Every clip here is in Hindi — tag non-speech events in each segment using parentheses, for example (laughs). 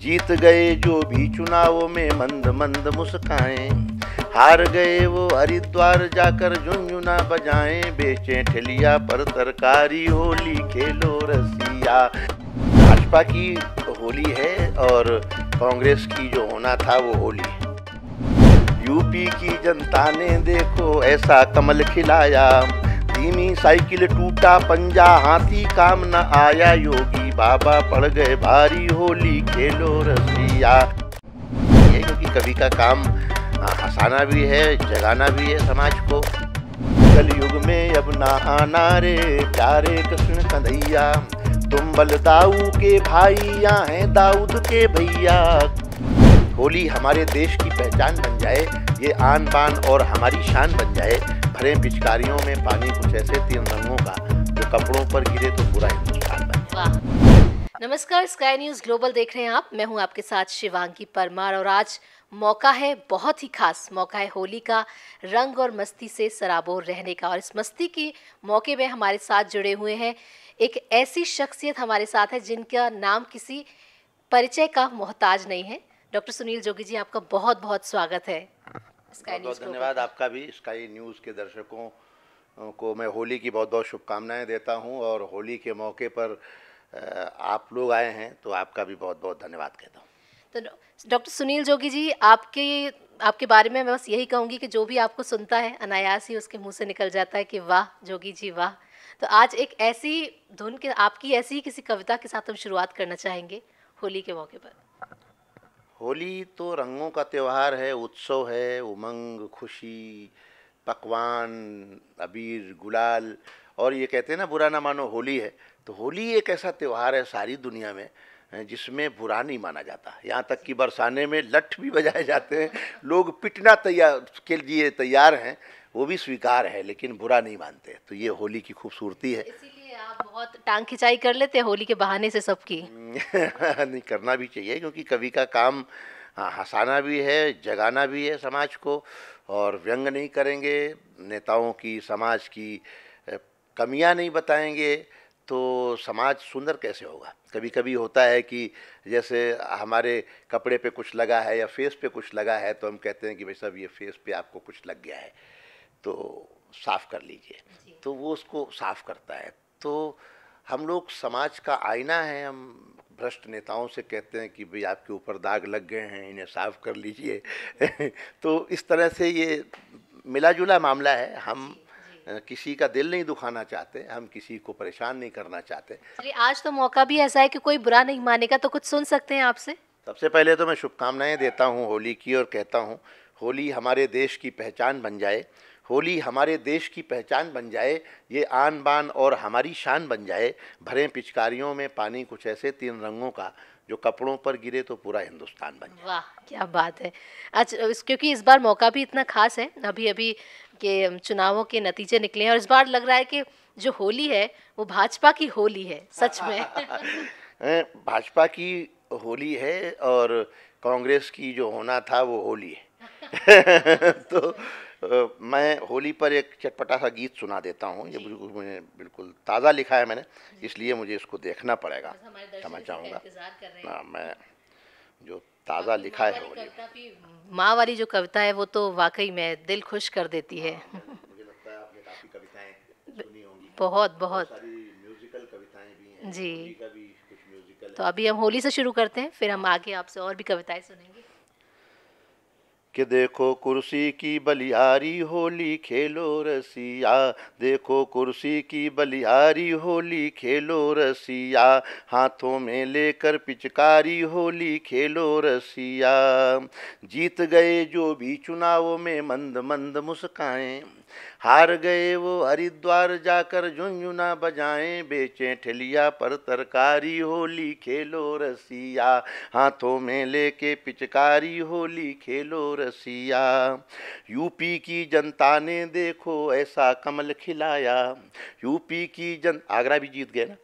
जीत गए जो भी चुनाव में मंद मंद मुस्काए हार गए वो हरिद्वार जाकर झुंझुना बजाएं बेचे ठिलिया पर तरकारी होली खेलो रसिया भाजपा की होली है और कांग्रेस की जो होना था वो होली यूपी की जनता ने देखो ऐसा कमल खिलाया धीमी साइकिल टूटा पंजा हाथी काम न आया योगी बाबा पड़ गए भारी होली खेलो रसिया ये क्योंकि तो कवि का काम हंसाना भी है जगाना भी है समाज को कल युग में अब ना आना रे प्यारे कृष्ण कन्हैया तुम बल दाऊ के भाई या हैं दाऊद के भैया होली हमारे देश की पहचान बन जाए ये आन पान और हमारी शान बन जाए भरे पिचकारियों में पानी कुछ ऐसे तीन रंगों का जो कपड़ों पर गिरे तो पूरा हिंदुस्तान बन नमस्कार स्काई न्यूज ग्लोबल देख रहे हैं आप मैं हूं आपके साथ शिवांगी परमार और आज मौका है बहुत ही खास मौका है होली का रंग और मस्ती से सराबोर रहने का और इस मस्ती के मौके में हमारे साथ जुड़े हुए हैं एक ऐसी शख्सियत हमारे साथ है जिनका नाम किसी परिचय का मोहताज नहीं है डॉक्टर सुनील जोगी जी आपका बहुत बहुत स्वागत है स्काई न्यूज धन्यवाद आपका भी स्काई न्यूज़ के दर्शकों को मैं होली की बहुत बहुत शुभकामनाएं देता हूं और होली के मौके पर आप लोग आए हैं तो आपका भी बहुत बहुत धन्यवाद कहता हूं तो डॉक्टर सुनील जोगी जी आपके आपके बारे में मैं बस यही कहूँगी कि जो भी आपको सुनता है अनायास ही उसके मुंह से निकल जाता है कि वाह जोगी जी वाह तो आज एक ऐसी धुन के आपकी ऐसी ही किसी कविता के साथ हम शुरुआत करना चाहेंगे होली के मौके पर होली तो रंगों का त्यौहार है उत्सव है उमंग खुशी पकवान अबीर गुलाल और ये कहते हैं ना बुरा ना मानो होली है तो होली एक ऐसा त्यौहार है सारी दुनिया में जिसमें बुरा नहीं माना जाता यहाँ तक कि बरसाने में लठ भी बजाए जाते हैं लोग पिटना तैयार के लिए तैयार हैं वो भी स्वीकार है लेकिन बुरा नहीं मानते तो ये होली की खूबसूरती है बहुत टांग खिंचाई कर लेते हैं होली के बहाने से सबकी (laughs) नहीं करना भी चाहिए क्योंकि कवि का काम हाँ, हंसाना भी है जगाना भी है समाज को और व्यंग नहीं करेंगे नेताओं की समाज की कमियां नहीं बताएंगे तो समाज सुंदर कैसे होगा कभी कभी होता है कि जैसे हमारे कपड़े पे कुछ लगा है या फेस पे कुछ लगा है तो हम कहते हैं कि भाई साहब ये फेस पे आपको कुछ लग गया है तो साफ़ कर लीजिए तो वो उसको साफ़ करता है तो हम लोग समाज का आईना है हम भ्रष्ट नेताओं से कहते हैं कि भाई आपके ऊपर दाग लग गए हैं इन्हें साफ कर लीजिए (laughs) तो इस तरह से ये मिला जुला मामला है हम किसी का दिल नहीं दुखाना चाहते हम किसी को परेशान नहीं करना चाहते आज तो मौका भी ऐसा है कि कोई बुरा नहीं मानेगा तो कुछ सुन सकते हैं आपसे सबसे पहले तो मैं शुभकामनाएं देता हूँ होली की और कहता हूँ होली हमारे देश की पहचान बन जाए होली हमारे देश की पहचान बन जाए ये आन बान और हमारी शान बन जाए भरे पिचकारियों में पानी कुछ ऐसे तीन रंगों का जो कपड़ों पर गिरे तो पूरा हिंदुस्तान बन जाए वाह क्या बात है अच्छा क्योंकि इस बार मौका भी इतना खास है अभी अभी के चुनावों के नतीजे निकले हैं और इस बार लग रहा है कि जो होली है वो भाजपा की होली है सच में (laughs) भाजपा की होली है और कांग्रेस की जो होना था वो होली है (laughs) तो मैं होली पर एक चटपटा सा गीत सुना देता हूँ ये बिल्कुल मैंने बिल्कुल ताज़ा लिखा है मैंने इसलिए मुझे इसको देखना पड़ेगा समझ हाँ मैं जो ताज़ा लिखा है होली माँ वाली जो कविता है वो तो वाकई में दिल खुश कर देती है हाँ, बहुत बहुत जी तो अभी हम होली से शुरू करते हैं फिर हम आगे आपसे और भी कविताएं सुनेंगे कि देखो कुर्सी की बलिहारी होली खेलो रसिया देखो कुर्सी की बलिहारी होली खेलो रसिया हाथों में लेकर पिचकारी होली खेलो रसिया जीत गए जो भी चुनाव में मंद मंद मुस्काएं हार गए वो हरिद्वार जाकर झुंझुना बजाएं बेचें ठिलिया पर तरकारी होली खेलो रसिया हाथों में लेके पिचकारी होली खेलो रसिया यूपी की जनता ने देखो ऐसा कमल खिलाया यूपी की जन आगरा भी जीत गए ना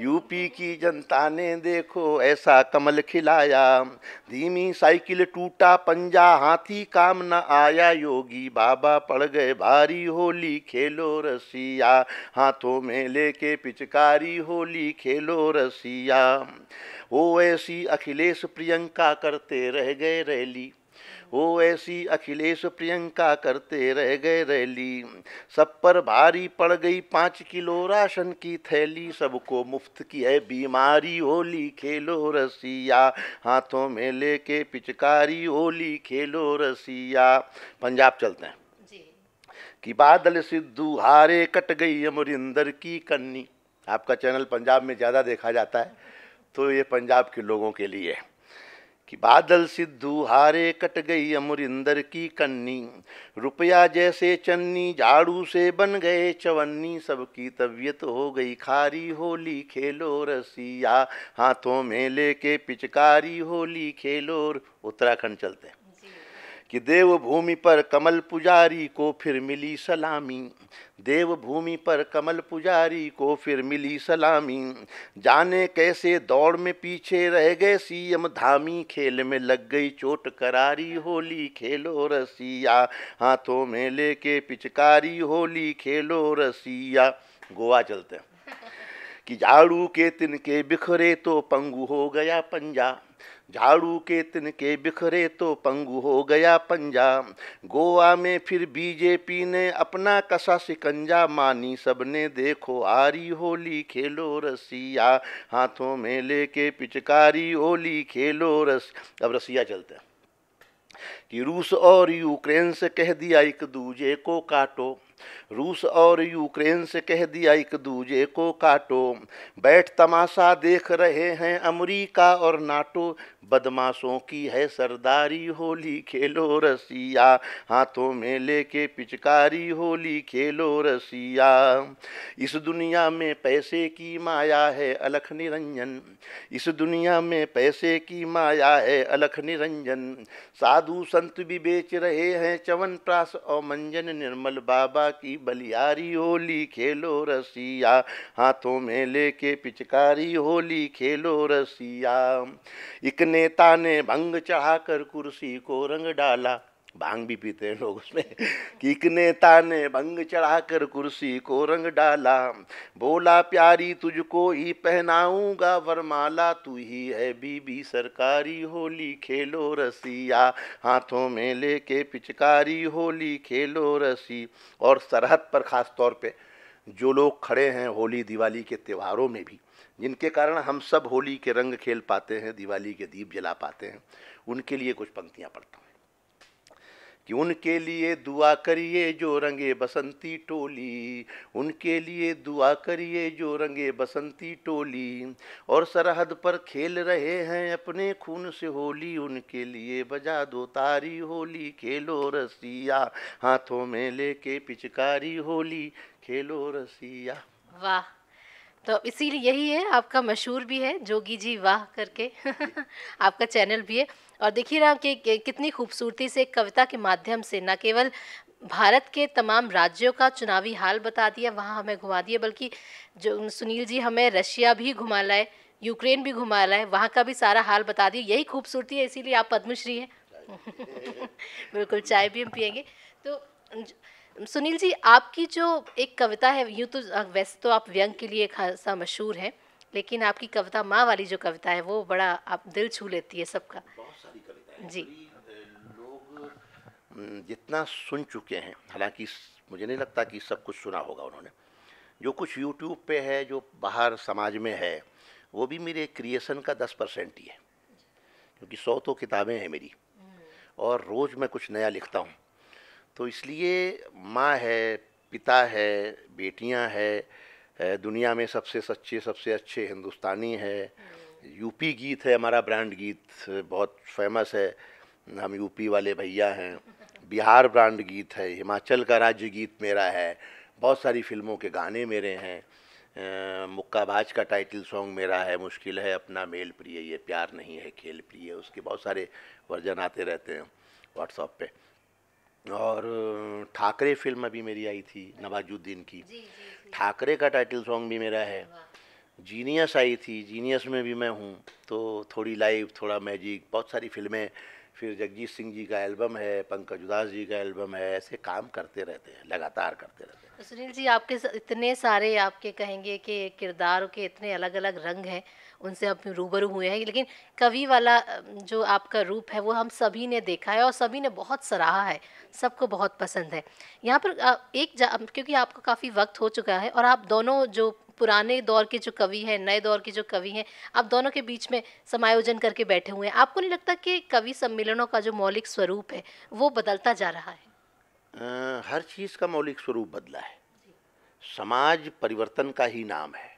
यूपी की जनता ने देखो ऐसा कमल खिलाया धीमी साइकिल टूटा पंजा हाथी काम न आया योगी बाबा पड़ गए भारी होली खेलो रसिया हाथों में लेके पिचकारी होली खेलो रसिया ओ ऐसी अखिलेश प्रियंका करते रह गए रैली वो ऐसी अखिलेश प्रियंका करते रह गए रैली सब पर भारी पड़ गई पाँच किलो राशन की थैली सबको मुफ्त की है बीमारी होली खेलो रसिया हाथों में लेके पिचकारी होली खेलो रसिया पंजाब चलते हैं कि बादल सिद्धू हारे कट गई अमरिंदर की कन्नी आपका चैनल पंजाब में ज़्यादा देखा जाता है तो ये पंजाब के लोगों के लिए है कि बादल सिद्धू हारे कट गई अमरिंदर की कन्नी रुपया जैसे चन्नी झाड़ू से बन गए चवन्नी सबकी तबीयत हो गई खारी होली खेलो रसिया हाथों में लेके पिचकारी होली खेलो उत्तराखंड चलते हैं कि देव भूमि पर कमल पुजारी को फिर मिली सलामी देव भूमि पर कमल पुजारी को फिर मिली सलामी जाने कैसे दौड़ में पीछे रह गए सीएम धामी खेल में लग गई चोट करारी होली खेलो रसिया हाथों में लेके पिचकारी होली खेलो रसिया गोवा चलते हैं कि झाड़ू के तिनके बिखरे तो पंगु हो गया पंजा झाड़ू के तिनके बिखरे तो पंगु हो गया पंजा गोवा में फिर बीजेपी ने अपना कसा सिकंजा मानी सबने देखो आरी होली खेलो रसिया हाथों में लेके पिचकारी होली खेलो रस अब रसिया चलते हैं कि रूस और यूक्रेन से कह दिया एक दूजे को काटो रूस और यूक्रेन से कह दिया एक दूजे को काटो बैठ तमाशा देख रहे हैं अमरीका और नाटो बदमाशों की है सरदारी होली खेलो रसिया हाथों में लेके पिचकारी होली खेलो रसिया इस दुनिया में पैसे की माया है अलख निरंजन इस दुनिया में पैसे की माया है अलख निरंजन साधु संत भी बेच रहे हैं चवन प्रास और मंजन निर्मल बाबा की बलियारी होली खेलो रसिया हाथों में लेके पिचकारी होली खेलो रसिया एक नेता ने भंग चढ़ाकर कुर्सी को रंग डाला भांग भी पीते हैं लोग उसमें किकने ताने भंग चढ़ाकर कुर्सी को रंग डाला बोला प्यारी तुझको ही पहनाऊंगा वरमाला तू ही है बीबी सरकारी होली खेलो रसिया हाथों में लेके पिचकारी होली खेलो रसी और सरहद पर ख़ास तौर पे जो लोग खड़े हैं होली दिवाली के त्योहारों में भी जिनके कारण हम सब होली के रंग खेल पाते हैं दिवाली के दीप जला पाते हैं उनके लिए कुछ पंक्तियाँ पढ़ता हूँ कि उनके लिए दुआ करिए जो रंगे बसंती टोली उनके लिए दुआ करिए जो रंगे बसंती टोली और सरहद पर खेल रहे हैं अपने खून से होली उनके लिए बजा दो तारी होली खेलो रसिया हाथों में लेके पिचकारी होली खेलो रसिया वाह तो इसीलिए यही है आपका मशहूर भी है जोगी जी वाह करके (laughs) आपका चैनल भी है और देखिए ना कि कितनी खूबसूरती से कविता के माध्यम से न केवल भारत के तमाम राज्यों का चुनावी हाल बता दिया वहाँ हमें घुमा दिया बल्कि जो सुनील जी हमें रशिया भी घुमा लाए यूक्रेन भी घुमा लाए वहाँ का भी सारा हाल बता दिया यही खूबसूरती है इसीलिए आप पद्मश्री हैं (laughs) बिल्कुल चाय भी हम पियेंगे तो सुनील जी आपकी जो एक कविता है यूँ तो वैसे तो आप व्यंग के लिए खासा मशहूर हैं लेकिन आपकी कविता माँ वाली जो कविता है वो बड़ा आप दिल छू लेती है सबका जी लोग जितना सुन चुके हैं हालांकि मुझे नहीं लगता कि सब कुछ सुना होगा उन्होंने जो कुछ यूट्यूब पे है जो बाहर समाज में है वो भी मेरे क्रिएशन का दस परसेंट ही है क्योंकि सौ तो किताबें हैं मेरी हम्म। और रोज़ मैं कुछ नया लिखता हूँ तो इसलिए माँ है पिता है बेटियाँ है दुनिया में सबसे सच्चे सबसे अच्छे हिंदुस्तानी है हम्म। यूपी गीत है हमारा ब्रांड गीत बहुत फेमस है हम यूपी वाले भैया हैं बिहार ब्रांड गीत है हिमाचल का राज्य गीत मेरा है बहुत सारी फिल्मों के गाने मेरे हैं मुक्काबाज का टाइटल सॉन्ग मेरा है मुश्किल है अपना मेल प्रिय ये प्यार नहीं है खेल प्रिय उसके बहुत सारे वर्जन आते रहते हैं व्हाट्सअप पे और ठाकरे फिल्म अभी मेरी आई थी नवाजुद्दीन की ठाकरे का टाइटल सॉन्ग भी मेरा है जीनियस आई थी जीनियस में भी मैं हूँ तो थोड़ी लाइव थोड़ा मैजिक बहुत सारी फिल्में फिर जगजीत सिंह जी का एल्बम है पंकज उदास जी का एल्बम है ऐसे काम करते रहते हैं लगातार करते रहते हैं सुनील जी आपके इतने सारे आपके कहेंगे कि किरदारों के इतने अलग अलग रंग हैं उनसे आप रूबरू हुए हैं लेकिन कवि वाला जो आपका रूप है वो हम सभी ने देखा है और सभी ने बहुत सराहा है सबको बहुत पसंद है यहाँ पर एक क्योंकि आपको काफ़ी वक्त हो चुका है और आप दोनों जो पुराने दौर के जो कवि हैं नए दौर के जो कवि हैं आप दोनों के बीच में समायोजन करके बैठे हुए हैं आपको नहीं लगता कि कवि सम्मेलनों का जो मौलिक स्वरूप है वो बदलता जा रहा है आ, हर चीज़ का मौलिक स्वरूप बदला है समाज परिवर्तन का ही नाम है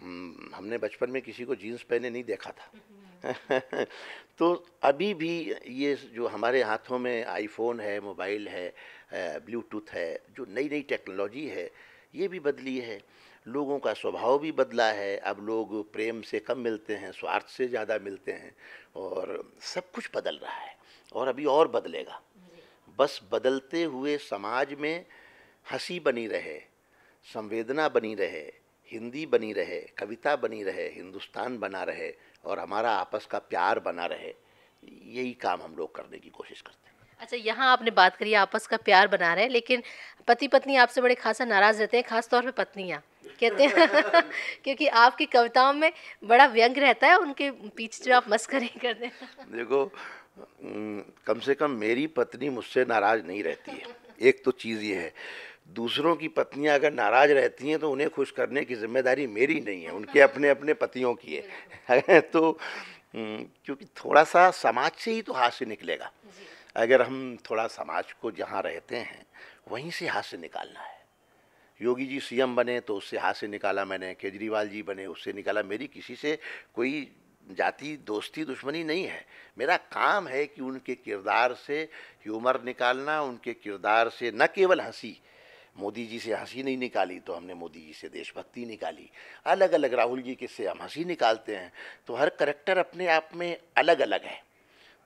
हम्म, हमने बचपन में किसी को जीन्स पहने नहीं देखा था (laughs) तो अभी भी ये जो हमारे हाथों में आईफोन है मोबाइल है ब्लूटूथ है जो नई नई टेक्नोलॉजी है ये भी बदली है लोगों का स्वभाव भी बदला है अब लोग प्रेम से कम मिलते हैं स्वार्थ से ज़्यादा मिलते हैं और सब कुछ बदल रहा है और अभी और बदलेगा बस बदलते हुए समाज में हंसी बनी रहे संवेदना बनी रहे हिंदी बनी रहे कविता बनी रहे हिंदुस्तान बना रहे और हमारा आपस का प्यार बना रहे यही काम हम लोग करने की कोशिश करते हैं अच्छा यहाँ आपने बात करी आपस का प्यार बना रहे हैं लेकिन पति पत्नी आपसे बड़े खासा नाराज़ रहते हैं खास तौर पे पत्नियाँ कहते हैं (laughs) क्योंकि आपकी कविताओं में बड़ा व्यंग रहता है उनके पीछे जो आप मस्करी करते हैं देखो कम से कम मेरी पत्नी मुझसे नाराज़ नहीं रहती है एक तो चीज़ ये है दूसरों की पत्नियां अगर नाराज़ रहती हैं तो उन्हें खुश करने की जिम्मेदारी मेरी नहीं है उनके अपने अपने पतियों की है (laughs) तो क्योंकि थोड़ा सा समाज से ही तो हास्य निकलेगा जी। अगर हम थोड़ा समाज को जहाँ रहते हैं वहीं से हाथ से निकालना है योगी जी सीएम बने तो उससे हाथ से निकाला मैंने केजरीवाल जी बने उससे निकाला मेरी किसी से कोई जाति दोस्ती दुश्मनी नहीं है मेरा काम है कि उनके किरदार से ह्यूमर निकालना उनके किरदार से न केवल हंसी मोदी जी से हंसी नहीं निकाली तो हमने मोदी जी से देशभक्ति निकाली अलग अलग राहुल जी के से हम हंसी निकालते हैं तो हर करेक्टर अपने आप में अलग अलग है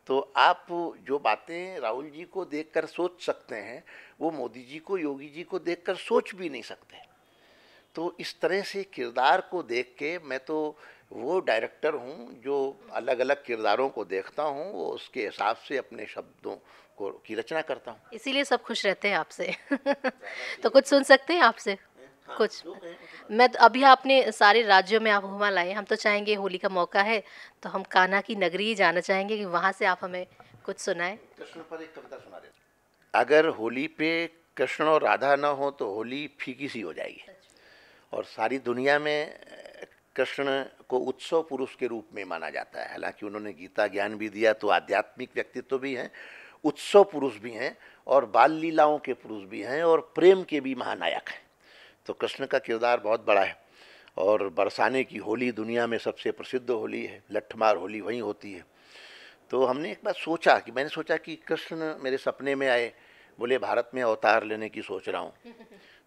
तो आप जो बातें राहुल जी को देखकर सोच सकते हैं वो मोदी जी को योगी जी को देखकर सोच भी नहीं सकते तो इस तरह से किरदार को देख के मैं तो वो डायरेक्टर हूँ जो अलग अलग किरदारों को देखता हूँ वो उसके हिसाब से अपने शब्दों को की रचना करता हूँ इसीलिए सब खुश रहते हैं आपसे (laughs) तो कुछ सुन सकते हैं आपसे कुछ मैं तो अभी आपने सारे राज्यों में आप घुमा लाए हम तो चाहेंगे होली का मौका है तो हम कान्हा की नगरी ही जाना चाहेंगे कि वहाँ से आप हमें कुछ सुनाएं कृष्ण पर एक कविता सुना दे अगर होली पे कृष्ण और राधा ना हो तो होली फीकी सी हो जाएगी और सारी दुनिया में कृष्ण को उत्सव पुरुष के रूप में माना जाता है हालांकि उन्होंने गीता ज्ञान भी दिया तो आध्यात्मिक व्यक्तित्व भी हैं उत्सव पुरुष भी हैं और बाल लीलाओं के पुरुष भी हैं और प्रेम के भी महानायक हैं तो कृष्ण का किरदार बहुत बड़ा है और बरसाने की होली दुनिया में सबसे प्रसिद्ध होली है लट्ठमार होली वहीं होती है तो हमने एक बार सोचा कि मैंने सोचा कि कृष्ण मेरे सपने में आए बोले भारत में अवतार लेने की सोच रहा हूँ (laughs)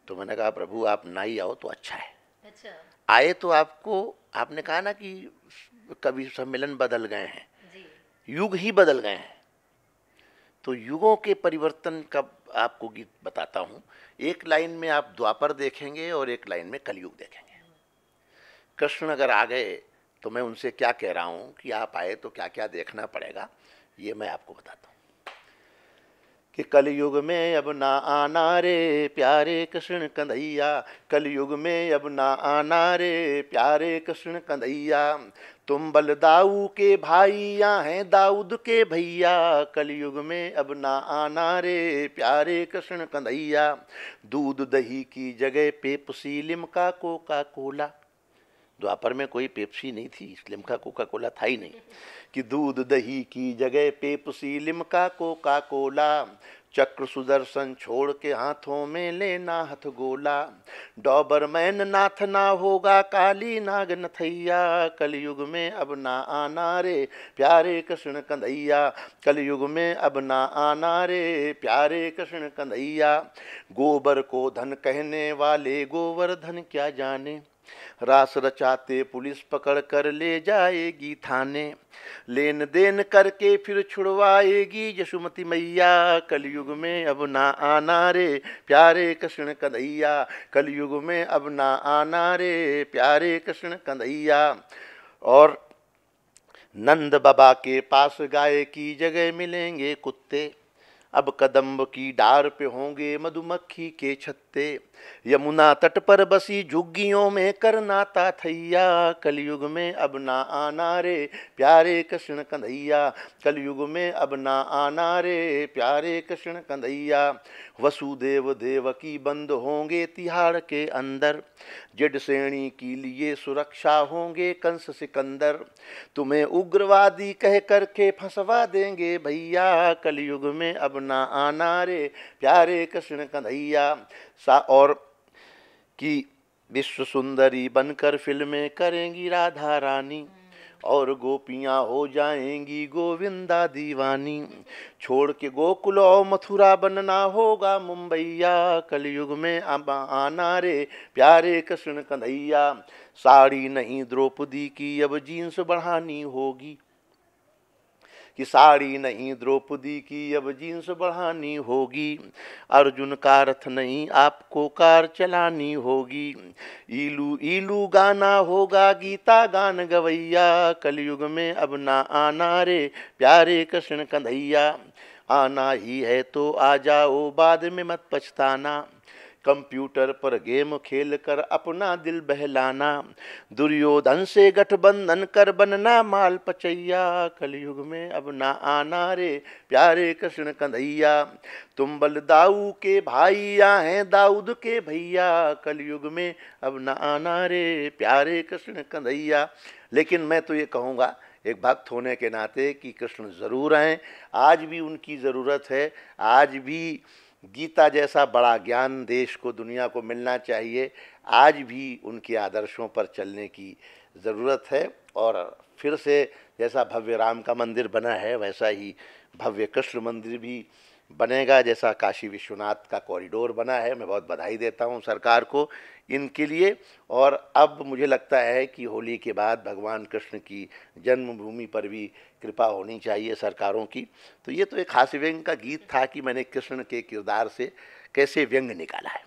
तो मैंने कहा प्रभु आप ना ही आओ तो अच्छा है अच्छा। आए तो आपको आपने कहा ना कि कवि सम्मेलन बदल गए हैं युग ही बदल गए हैं तो युगों के परिवर्तन का आपको गीत बताता हूँ एक लाइन में आप द्वापर देखेंगे और एक लाइन में कलयुग देखेंगे कृष्ण अगर आ गए तो मैं उनसे क्या कह रहा हूँ कि आप आए तो क्या क्या देखना पड़ेगा ये मैं आपको बताता हूँ कि कलयुग में अब ना आना रे प्यारे कृष्ण कन्हैया कलयुग में अब ना आना रे प्यारे कृष्ण कन्हैया तुम बल दाऊ के भाइया हैं दाऊद के भैया कलयुग में अब ना आना रे प्यारे कृष्ण कन्हैया दूध दही की जगह पे पुसीलिम का कोका कोला द्वापर में कोई पेप्सी नहीं थी लिमका कोका कोला था ही नहीं कि दूध दही की जगह पेप्सी लिमका कोका कोला चक्र सुदर्शन छोड़ के हाथों में लेना हथ गोला डॉबर मैन नाथ ना होगा काली नाग नथैया कलयुग में अब ना आना रे प्यारे कृष्ण कंदैया कलयुग में अब ना आना रे प्यारे कृष्ण कन्हैया गोबर को धन कहने वाले धन क्या जाने रास रचाते पुलिस पकड़ कर ले जाएगी थाने लेन देन करके फिर छुड़वाएगी यशुमती मैया कलयुग में अब ना आना रे प्यारे कृष्ण कन्हैया कलयुग में अब ना आना रे प्यारे कृष्ण कन्हैया और नंद बाबा के पास गाय की जगह मिलेंगे कुत्ते अब कदम्ब की डार पे होंगे मधुमक्खी के छत्ते यमुना तट पर बसी झुग्गियों में करनाता थैया कलयुग में अब ना आना रे प्यारे कृष्ण कन्हैया कलयुग में अब ना आना रे प्यारे कृष्ण कन्हैया वसुदेव देवकी बंद होंगे तिहाड़ के अंदर जिड श्रेणी की लिए सुरक्षा होंगे कंस सिकंदर तुम्हें उग्रवादी कह करके फंसवा देंगे भैया कलयुग में अब ना आना रे प्यारे कृष्ण कन्हैया सा और की विश्व सुंदरी बनकर फिल्में करेंगी राधा रानी और गोपियाँ हो जाएंगी गोविंदा दीवानी छोड़ के गोकुल और मथुरा बनना होगा मुंबईया कलयुग में अब आना रे प्यारे कृष्ण कन्हैया साड़ी नहीं द्रौपदी की अब जीन्स बढ़ानी होगी कि साड़ी नहीं द्रौपदी की अब जीन्स बढ़ानी होगी अर्जुन का रथ नहीं आपको कार चलानी होगी ईलू ईलू गाना होगा गीता गान गवैया कलयुग में अब ना आना रे प्यारे कृष्ण कन्हैया आना ही है तो आ जाओ बाद में मत पछताना कंप्यूटर पर गेम खेल कर अपना दिल बहलाना दुर्योधन से गठबंधन कर बनना माल पचैया कलयुग में अब ना आना रे प्यारे कृष्ण कन्हैया तुम बल दाऊ के भाइया हैं दाऊद के भैया कलयुग में अब ना आना रे प्यारे कृष्ण कन्हैया लेकिन मैं तो ये कहूँगा एक भक्त होने के नाते कि कृष्ण ज़रूर आएँ आज भी उनकी ज़रूरत है आज भी गीता जैसा बड़ा ज्ञान देश को दुनिया को मिलना चाहिए आज भी उनके आदर्शों पर चलने की ज़रूरत है और फिर से जैसा भव्य राम का मंदिर बना है वैसा ही भव्य कृष्ण मंदिर भी बनेगा जैसा काशी विश्वनाथ का कॉरिडोर बना है मैं बहुत बधाई देता हूँ सरकार को इनके लिए और अब मुझे लगता है कि होली के बाद भगवान कृष्ण की जन्मभूमि पर भी कृपा होनी चाहिए सरकारों की तो ये तो एक हास्य व्यंग का गीत था कि मैंने कृष्ण के किरदार से कैसे व्यंग निकाला है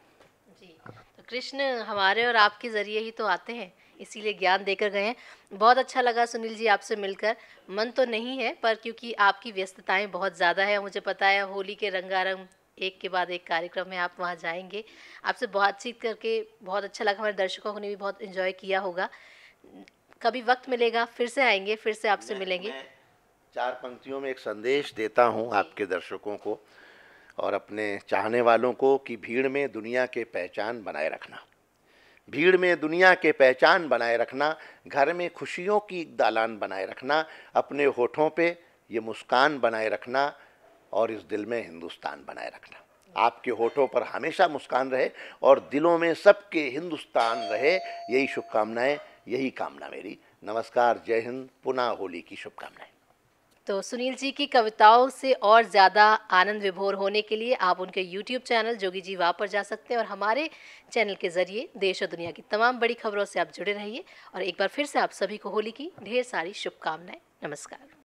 जी तो कृष्ण हमारे और आपके ज़रिए ही तो आते हैं इसीलिए ज्ञान देकर गए हैं बहुत अच्छा लगा सुनील जी आपसे मिलकर मन तो नहीं है पर क्योंकि आपकी व्यस्तताएं बहुत ज़्यादा है मुझे पता है होली के रंगारंग एक के बाद एक कार्यक्रम है आप वहाँ जाएंगे आपसे बातचीत करके बहुत अच्छा लगा हमारे दर्शकों ने भी बहुत इन्जॉय किया होगा कभी वक्त मिलेगा फिर से आएंगे फिर से आपसे मिलेंगे चार पंक्तियों में एक संदेश देता हूँ आपके दर्शकों को और अपने चाहने वालों को कि भीड़ में दुनिया के पहचान बनाए रखना भीड़ में दुनिया के पहचान बनाए रखना घर में खुशियों की दालान बनाए रखना अपने होठों पे ये मुस्कान बनाए रखना और इस दिल में हिंदुस्तान बनाए रखना आपके होठों पर हमेशा मुस्कान रहे और दिलों में सबके हिंदुस्तान रहे यही शुभकामनाएं यही कामना मेरी नमस्कार जय हिंद पुनः होली की शुभकामनाएं तो सुनील जी की कविताओं से और ज़्यादा आनंद विभोर होने के लिए आप उनके यूट्यूब चैनल जोगी जी वाह पर जा सकते हैं और हमारे चैनल के ज़रिए देश और दुनिया की तमाम बड़ी खबरों से आप जुड़े रहिए और एक बार फिर से आप सभी को होली की ढेर सारी शुभकामनाएं नमस्कार